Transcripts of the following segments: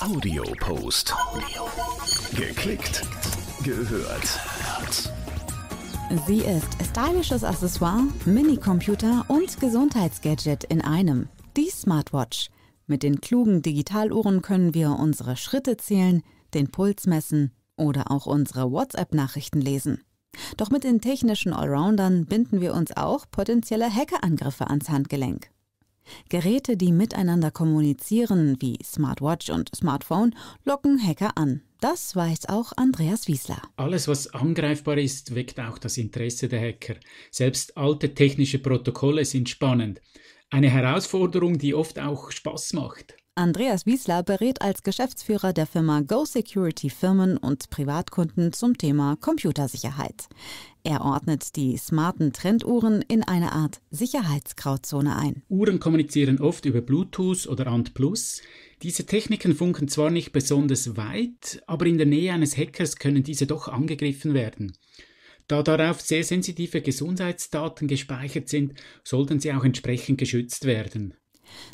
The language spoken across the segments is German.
Audiopost. Audio. Geklickt. Gehört. Sie ist stylisches Accessoire, Minicomputer und Gesundheitsgadget in einem. Die Smartwatch. Mit den klugen Digitaluhren können wir unsere Schritte zählen, den Puls messen oder auch unsere WhatsApp-Nachrichten lesen. Doch mit den technischen Allroundern binden wir uns auch potenzielle Hackerangriffe ans Handgelenk. Geräte, die miteinander kommunizieren, wie Smartwatch und Smartphone, locken Hacker an. Das weiß auch Andreas Wiesler. Alles, was angreifbar ist, weckt auch das Interesse der Hacker. Selbst alte technische Protokolle sind spannend. Eine Herausforderung, die oft auch Spaß macht. Andreas Wiesler berät als Geschäftsführer der Firma Go Security Firmen und Privatkunden zum Thema Computersicherheit. Er ordnet die smarten Trenduhren in eine Art Sicherheitsgrauzone ein. Uhren kommunizieren oft über Bluetooth oder AND+. Diese Techniken funken zwar nicht besonders weit, aber in der Nähe eines Hackers können diese doch angegriffen werden. Da darauf sehr sensitive Gesundheitsdaten gespeichert sind, sollten sie auch entsprechend geschützt werden.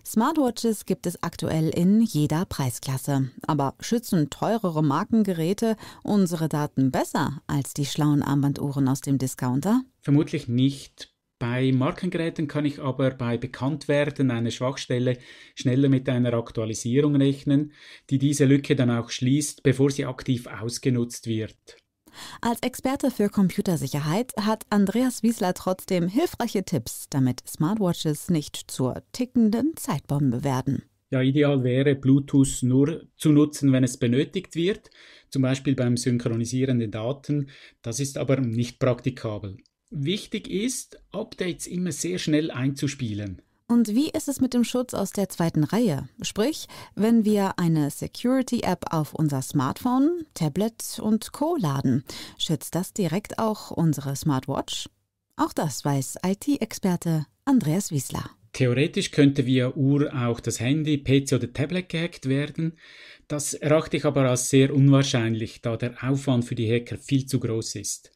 Smartwatches gibt es aktuell in jeder Preisklasse. Aber schützen teurere Markengeräte unsere Daten besser als die schlauen Armbanduhren aus dem Discounter? Vermutlich nicht. Bei Markengeräten kann ich aber bei Bekanntwerden einer Schwachstelle schneller mit einer Aktualisierung rechnen, die diese Lücke dann auch schließt, bevor sie aktiv ausgenutzt wird. Als Experte für Computersicherheit hat Andreas Wiesler trotzdem hilfreiche Tipps, damit Smartwatches nicht zur tickenden Zeitbombe werden. Ja, ideal wäre, Bluetooth nur zu nutzen, wenn es benötigt wird, zum Beispiel beim Synchronisieren der Daten. Das ist aber nicht praktikabel. Wichtig ist, Updates immer sehr schnell einzuspielen. Und wie ist es mit dem Schutz aus der zweiten Reihe? Sprich, wenn wir eine Security-App auf unser Smartphone, Tablet und Co laden, schützt das direkt auch unsere Smartwatch? Auch das weiß IT-Experte Andreas Wiesler. Theoretisch könnte via Uhr auch das Handy, PC oder Tablet gehackt werden. Das erachte ich aber als sehr unwahrscheinlich, da der Aufwand für die Hacker viel zu groß ist.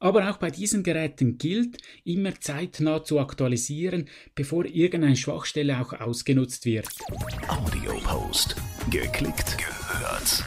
Aber auch bei diesen Geräten gilt, immer zeitnah zu aktualisieren, bevor irgendeine Schwachstelle auch ausgenutzt wird. Audio Post. Geklickt, gehört.